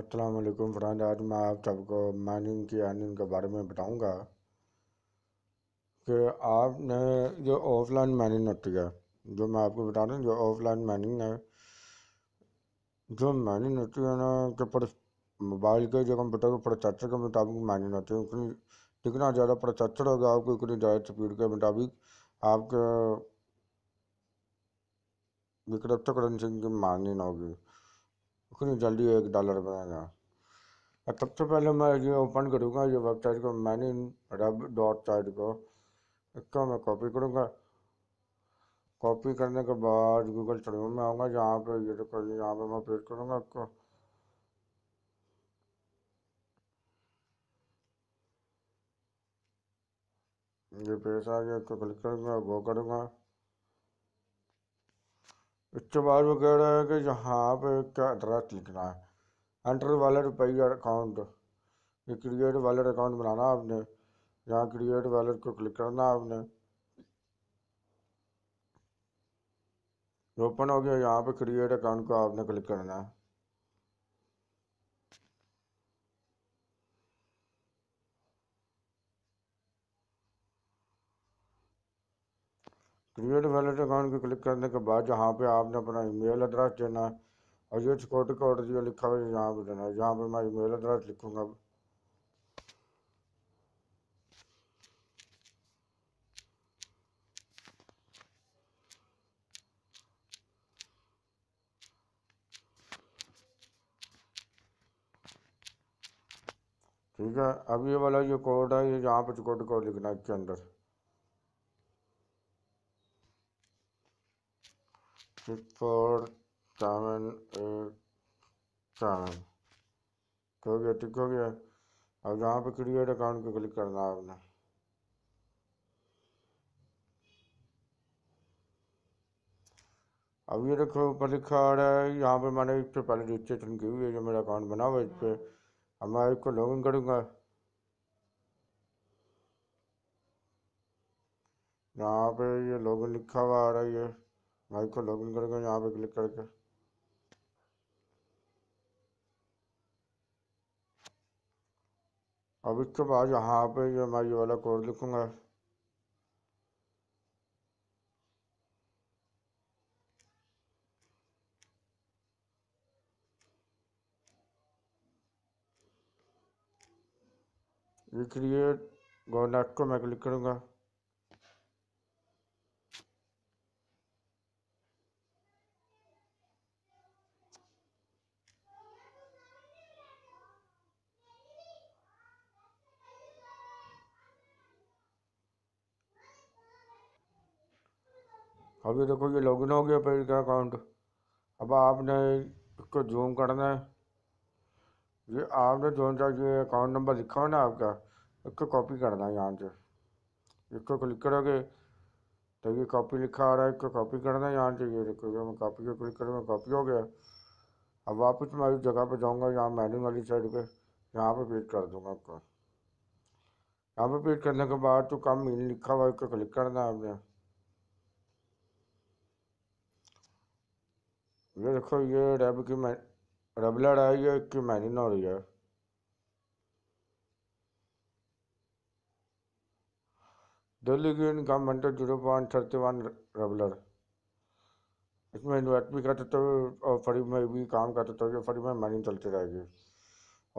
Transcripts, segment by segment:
अस्सलाम फ्रेंड आज मैं आप सबको माइनिंग की अर्निंग के बारे में बताऊंगा कि आपने जो ऑफलाइन माइनिंग होती है जो मैं आपको बता रहा हूँ जो ऑफलाइन माइनिंग है जो माइनिंग होती है ना कि मोबाइल के जो कंप्यूटर के प्रोसेसर के मुताबिक माइनिंग होती है उतनी जितना ज़्यादा प्रोसेसर होगा आपको उतनी ज़्यादा स्पीड के मुताबिक आपके विक्रप्त करेंसी की माइनिंग होगी कितनी जल्दी एक डॉलर बनेगा और सबसे पहले मैं ये ओपन करूँगा ये वेबसाइट को मैनी रब डॉट साइट को इसको मैं कॉपी करूँगा कॉपी करने के बाद गूगल क्रोम में आऊँगा जहाँ पे ये देखो यहाँ पे मैं पेश करूँगा आपको ये पेश आ गया इसको क्लिक करूँगा गो करूँगा इसके बाद वो कह रहे हैं कि यहाँ पे क्या एड्रेस लिखना है एंटर वैलेट रुपया अकाउंट ये क्रिएट वैलेट अकाउंट बनाना आपने यहाँ क्रिएट वैलेट को क्लिक करना आपने ओपन हो गया यहाँ पे क्रिएट अकाउंट को आपने क्लिक करना है क्रिएट वैलेट अकाउंट को क्लिक करने के बाद जहाँ पे आपने अपना ईमेल एड्रेस देना है और ये सिक्योरिटी कोड जो लिखा हुआ है यहाँ पे देना है यहाँ पे मैं ईमेल एड्रेस लिखूँगा ठीक है अब ये वाला जो कोड है ये जहाँ पर सिक्योरिटी कोड लिखना है इसके अंदर six four seven eight seven हो गया ठीक हो गया अब यहाँ पे क्रिएट अकाउंट पे क्लिक करना है आपने अब ये देखो ऊपर लिखा आ रहा है यहाँ पे मैंने इस पर पहले रजिस्ट्रेशन की हुई है जो मेरा अकाउंट बना हुआ है इस पर अब मैं इसको लॉगिन करूँगा यहाँ पे ये लॉगिन लिखा हुआ आ रहा है ये भाई को लॉगिन करेंगे यहाँ पे क्लिक करके अब इसके बाद यहाँ पे जो मैं ये वाला कोड लिखूंगा ये क्रिएट गो नेट को मैं क्लिक करूंगा अभी देखो तो ये लॉगिन हो गया पेज का अकाउंट अब आपने इसको जूम करना है ये आपने जो सा ये अकाउंट नंबर लिखा हो ना आपका इसको कॉपी करना है यहाँ से इसको क्लिक करोगे तो ये कॉपी लिखा आ रहा है इसको कॉपी करना है यहाँ से ये देखो ये मैं कॉपी को क्लिक करूँगा कॉपी हो गया अब वापस मैं इस जगह पर जाऊँगा यहाँ मैनू वाली साइड पर यहाँ पर पेट कर दूँगा आपको यहाँ पर पेट करने के बाद तो कम लिखा हुआ इसको क्लिक करना है आपने ये देखो ये रब की लड़ाई है कि की मैनिन हो रही है दिल्ली की income zero point thirty one रबलर इसमें इन्वेस्ट भी करते तो और फ्री में भी काम करते तो ये फ्री में माइनिंग चलती रहेगी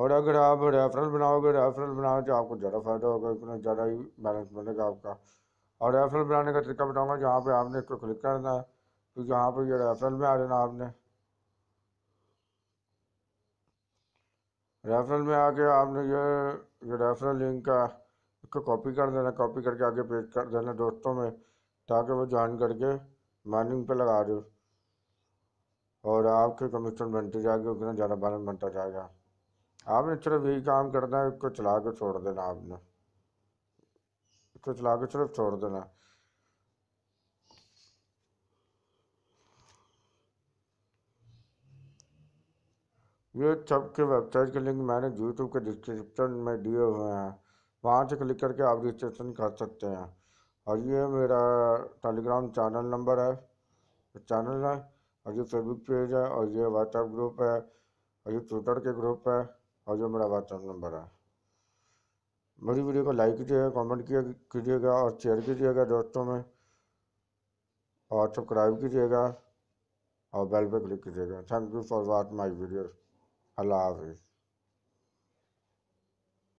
और अगर आप रेफरल बनाओगे रेफरल बनाओ तो आपको ज़्यादा फ़ायदा होगा इतना ज़्यादा ही बैलेंस बनेगा आपका और रेफरल बनाने का तरीका बताऊँगा जहाँ पे आपने इसको क्लिक करना है क्योंकि तो यहाँ पर ये रेफरल में आ जाना आपने रेफरल में आके आपने ये ये रेफरल लिंक का इसको कॉपी कर देना कॉपी करके आगे पेस्ट कर देना दोस्तों में ताकि वो ज्वाइन करके माइनिंग पे लगा दो और आपके कमीशन बनते जाएगी उतना ज़्यादा बैलेंस बनता जाएगा आपने सिर्फ यही काम करना है इसको चला के छोड़ देना आपने इसको चला के सिर्फ छोड़ देना ये सबके के वेबसाइट के लिंक मैंने यूट्यूब के डिस्क्रिप्शन में दिए हुए हैं वहाँ से क्लिक करके आप रजिस्ट्रेशन कर सकते हैं और ये मेरा टेलीग्राम चैनल नंबर है चैनल है और ये फेसबुक पेज है और ये व्हाट्सएप ग्रुप है और ये ट्विटर के ग्रुप है और ये मेरा व्हाट्सएप नंबर है मेरी वीडियो को लाइक कीजिएगा कमेंट कीजिएगा और शेयर कीजिएगा दोस्तों में और सब्सक्राइब कीजिएगा और बेल पर क्लिक कीजिएगा thank you for watch my video I love it.